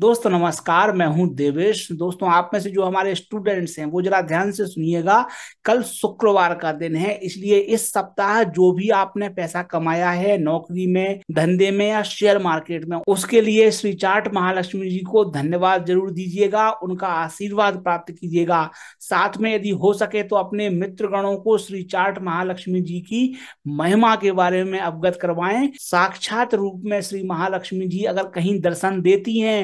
दोस्तों नमस्कार मैं हूं देवेश दोस्तों आप में से जो हमारे स्टूडेंट्स हैं वो जरा ध्यान से सुनिएगा कल शुक्रवार का दिन है इसलिए इस सप्ताह जो भी आपने पैसा कमाया है नौकरी में धंधे में या शेयर मार्केट में उसके लिए श्री चाट महालक्ष्मी जी को धन्यवाद जरूर दीजिएगा उनका आशीर्वाद प्राप्त कीजिएगा साथ में यदि हो सके तो अपने मित्रगणों को श्री चाट महालक्ष्मी जी की महिमा के बारे में अवगत करवाएं साक्षात रूप में श्री महालक्ष्मी जी अगर कहीं दर्शन देती हैं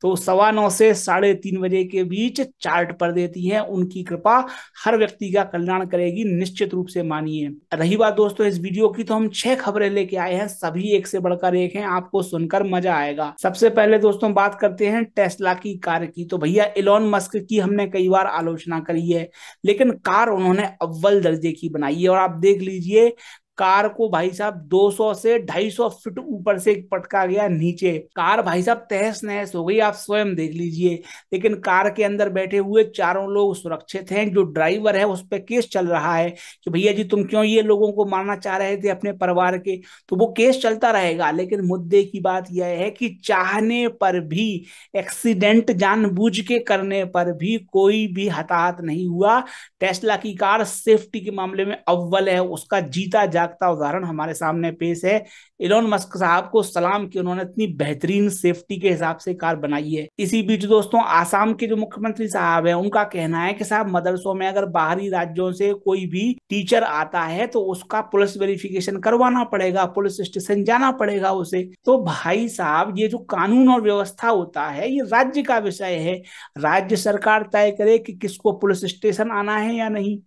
तो सवा नौ से साढ़े तीन बजे के बीच चार्ट पर देती हैं उनकी कृपा हर व्यक्ति का कल्याण करेगी निश्चित रूप से मानिए रही बात दोस्तों इस वीडियो की तो हम छह खबरें लेके आए हैं सभी एक से बढ़कर एक हैं आपको सुनकर मजा आएगा सबसे पहले दोस्तों बात करते हैं टेस्ला की कार की तो भैया इलोन मस्क की हमने कई बार आलोचना करी है लेकिन कार उन्होंने अव्वल दर्जे की बनाई है और आप देख लीजिए कार को भाई साहब 200 से 250 फीट ऊपर से पटका गया नीचे कार भाई साहब तहस नहस हो गई आप स्वयं देख लीजिए लेकिन कार के अंदर बैठे हुए चारों लोग सुरक्षित हैं जो ड्राइवर है उस पर केस चल रहा है कि भैया जी तुम क्यों ये लोगों को मारना चाह रहे थे अपने परिवार के तो वो केस चलता रहेगा लेकिन मुद्दे की बात यह है कि चाहने पर भी एक्सीडेंट जानबूझ के करने पर भी कोई भी हताहत नहीं हुआ टेस्ला की कार सेफ्टी के मामले में अव्वल है उसका जीता जा लगता उदाहरण हमारे सामने पेश है इलोन मस्क साहब को सलाम कि उन्होंने इतनी बेहतरीन सेफ्टी के हिसाब से कार बनाई है इसी बीच दोस्तों आसाम के जो मुख्यमंत्री साहब है उनका कहना है कि साहब मदरसों में अगर बाहरी राज्यों से कोई भी टीचर आता है तो उसका पुलिस वेरिफिकेशन करवाना पड़ेगा पुलिस स्टेशन जाना पड़ेगा उसे तो भाई साहब ये जो कानून और व्यवस्था होता है ये राज्य का विषय है राज्य सरकार तय करे कि किसको पुलिस स्टेशन आना है या नहीं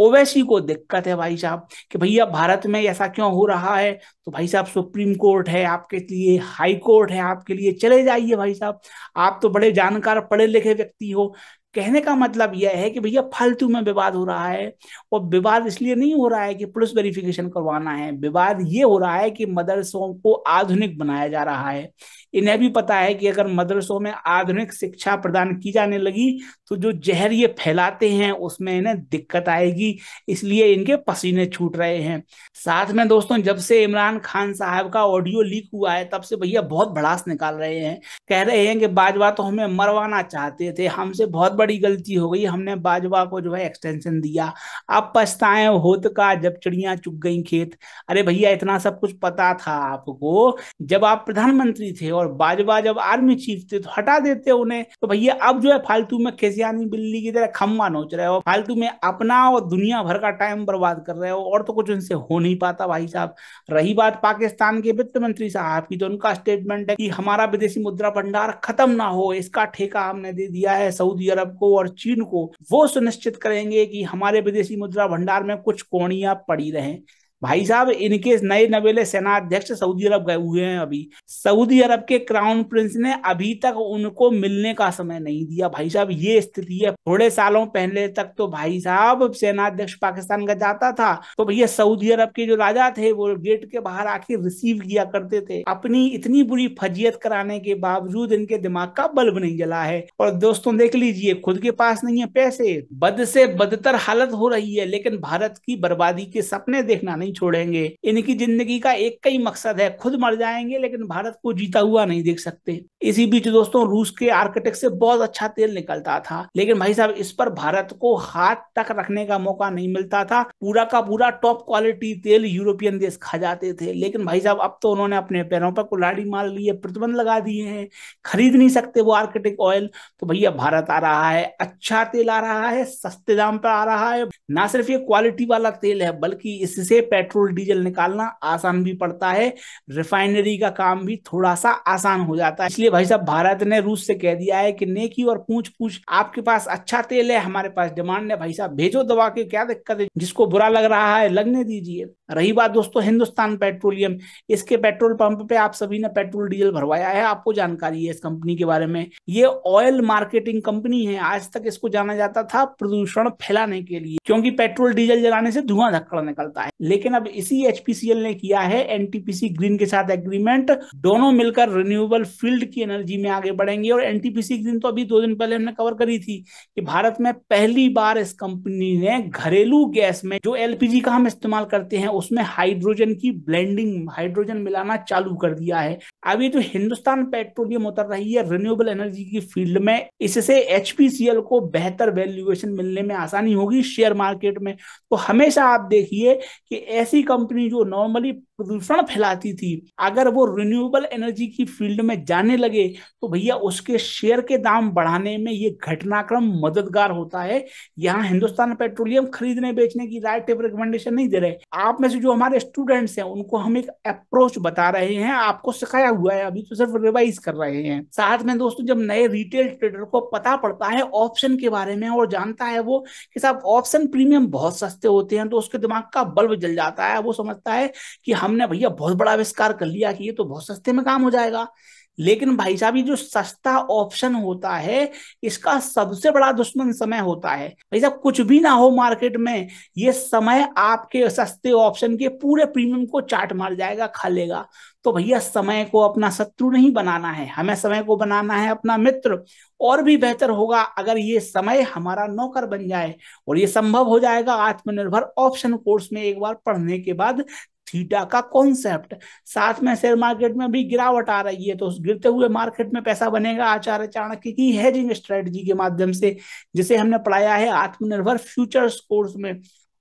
ओवैसी को दिक्कत है भाई साहब कि भैया भारत में ऐसा क्यों हो रहा है तो भाई साहब सुप्रीम कोर्ट है आपके लिए हाई कोर्ट है आपके लिए चले जाइए भाई साहब आप तो बड़े जानकार पढ़े लिखे व्यक्ति हो कहने का मतलब यह है कि भैया फालतू में विवाद हो रहा है और विवाद इसलिए नहीं हो रहा है कि पुलिस वेरिफिकेशन करवाना है विवाद ये हो रहा है कि मदरसों को आधुनिक बनाया जा रहा है इन्हें भी पता है कि अगर मदरसों में आधुनिक शिक्षा प्रदान की जाने लगी तो जो जहर ये फैलाते हैं उसमें इन्हें दिक्कत आएगी इसलिए इनके पसीने छूट रहे हैं साथ में दोस्तों जब से इमरान खान साहब का ऑडियो लीक हुआ है तब से भैया बहुत भड़ास निकाल रहे हैं कह रहे हैं कि बाजवा तो हमें मरवाना चाहते थे हमसे बहुत बड़ी बड़ी गलती हो गई हमने बाजवा को जो है एक्सटेंशन दिया अब पछताए होत का जब चिड़िया चुग गई खेत अरे भैया इतना सब कुछ पता था आपको जब आप प्रधानमंत्री थे और बाजवा जब आर्मी चीफ थे तो हटा देते उन्हें तो भैया अब जो है फालतू में खेसियानी बिल्ली की तरह खम्बा नोच रहे हो फालतू में अपना और दुनिया भर का टाइम बर्बाद कर रहे हो और तो कुछ उनसे हो नहीं पाता भाई साहब रही बात पाकिस्तान के वित्त मंत्री साहब की तो उनका स्टेटमेंट है कि हमारा विदेशी मुद्रा भंडार खत्म ना हो इसका ठेका हमने दे दिया है सऊदी अरब अरब को और चीन को वो सुनिश्चित करेंगे कि हमारे विदेशी मुद्रा भंडार में कुछ कोणियां पड़ी रहें भाई साहब इनके नए नवेले सेनाध्यक्ष सऊदी अरब गए हुए हैं अभी सऊदी अरब के क्राउन प्रिंस ने अभी तक उनको मिलने का समय नहीं दिया भाई साहब ये स्थिति है थोड़े सालों पहले तक तो भाई साहब सेनाध्यक्ष पाकिस्तान का जाता था तो भैया सऊदी अरब के जो राजा थे वो गेट के बाहर आके रिसीव किया करते थे अपनी इतनी बुरी फजियत कराने के बावजूद इनके दिमाग का बल्ब नहीं जला है और दोस्तों देख लीजिए खुद के पास नहीं है पैसे बद से बदतर हालत हो रही है लेकिन भारत की बर्बादी के सपने देखना नहीं नहीं छोड़ेंगे इनकी जिंदगी का एक का ही मकसद है खुद मर जाएंगे लेकिन भारत को जीता हुआ नहीं देख सकते इसी बीच दोस्तों रूस के आर्किटेक्ट से बहुत अच्छा तेल निकलता था लेकिन भाई साहब इस पर भारत को हाथ तक रखने का मौका नहीं मिलता था पूरा का पूरा टॉप क्वालिटी तेल यूरोपियन देश खा जाते थे लेकिन भाई साहब अब तो उन्होंने अपने पैरों पर कुल्हाड़ी मार लिए प्रतिबंध लगा दिए हैं खरीद नहीं सकते वो आर्किटिक ऑयल तो भैया भारत आ रहा है अच्छा तेल आ रहा है सस्ते दाम पर आ रहा है ना सिर्फ ये क्वालिटी वाला तेल है बल्कि इससे पेट्रोल डीजल निकालना आसान भी पड़ता है रिफाइनरी का काम भी थोड़ा सा आसान हो जाता है इसलिए भाई साहब भारत ने रूस से कह दिया है कि नेकी और पूछ पूछ आपके पास अच्छा तेल है हमारे पास डिमांड है भाई साहब भेजो दबा के क्या दिक्कत है जिसको बुरा लग रहा है लगने दीजिए रही बात दोस्तों हिंदुस्तान पेट्रोलियम इसके पेट्रोल पंप पे आप सभी ने पेट्रोल डीजल भरवाया है आपको जानकारी है इस कंपनी के बारे में ये ऑयल मार्केटिंग कंपनी है आज तक इसको जाना जाता था प्रदूषण फैलाने के लिए क्योंकि पेट्रोल डीजल जलाने से धुआं धक्कड़ निकलता है लेकिन अब इसी एचपीसीएल ने किया है एनटीपीसी ग्रीन के साथ एग्रीमेंट दोनों मिलकर रिन्यूएबल फील्ड की एनर्जी में आगे बढ़ेंगे और एनटीपीसी ग्रीन तो अभी दो दिन पहले हमने कवर करी थी कि भारत में पहली बार इस कंपनी ने घरेलू गैस में जो एलपीजी का हम इस्तेमाल करते हैं उसमें हाइड्रोजन की ब्लेंडिंग हाइड्रोजन मिलाना चालू कर दिया है अभी जो हिंदुस्तान पेट्रोलियम उतर रही है रिन्यूएबल एनर्जी की फील्ड में इससे एचपीसीएल को बेहतर वैल्यूएशन मिलने में आसानी होगी शेयर मार्केट में तो हमेशा आप देखिए कि ऐसी कंपनी जो नॉर्मली प्रदूषण फैलाती थी अगर वो रिन्यूएबल एनर्जी की फील्ड में जाने लगे तो भैया उसके शेयर के दाम बढ़ाने में ये घटनाक्रम मददगार होता है यहाँ हिंदुस्तान पेट्रोलियम खरीदने बेचने की राइट टेप रिकमेंडेशन नहीं दे रहे आप में से जो हमारे स्टूडेंट्स हैं उनको हम एक अप्रोच बता रहे हैं आपको सिखाया हुआ है अभी तो सिर्फ रिवाइज कर रहे हैं साथ में दोस्तों जब नए रिटेल ट्रेडर को पता पड़ता है ऑप्शन के बारे में और जानता है वो कि साहब ऑप्शन प्रीमियम बहुत सस्ते होते हैं तो उसके दिमाग का बल्ब जल जाता है वो समझता है कि हमने भैया बहुत बड़ा आविष्कार कर लिया कि ये तो बहुत सस्ते में काम हो जाएगा लेकिन भाई साहब ये जो सस्ता ऑप्शन होता है इसका सबसे बड़ा दुश्मन समय होता है भाई साहब कुछ भी ना हो मार्केट में ये समय आपके सस्ते ऑप्शन के पूरे प्रीमियम को चाट मार जाएगा खा लेगा तो भैया समय को अपना शत्रु नहीं बनाना है हमें समय को बनाना है अपना मित्र और भी बेहतर होगा अगर ये समय हमारा नौकर बन जाए और ये संभव हो जाएगा आत्मनिर्भर ऑप्शन कोर्स में एक बार पढ़ने के बाद थीटा का कॉन्सेप्ट साथ में शेयर मार्केट में भी गिरावट आ रही है तो गिरते हुए मार्केट में पैसा बनेगा आचार्य चाणक्य की हेजिंग स्ट्रेटजी के माध्यम से जिसे हमने पढ़ाया है आत्मनिर्भर फ्यूचर्स कोर्स में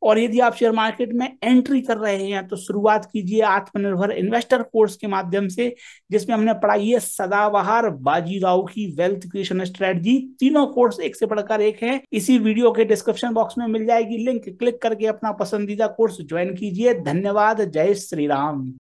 और यदि आप शेयर मार्केट में एंट्री कर रहे हैं तो शुरुआत कीजिए आत्मनिर्भर इन्वेस्टर कोर्स के माध्यम से जिसमें हमने पढ़ाई है सदाबहार बाजीराव की वेल्थ क्रिएशन स्ट्रेटजी तीनों कोर्स एक से बढ़कर एक है इसी वीडियो के डिस्क्रिप्शन बॉक्स में मिल जाएगी लिंक क्लिक करके अपना पसंदीदा कोर्स ज्वाइन कीजिए धन्यवाद जय श्री राम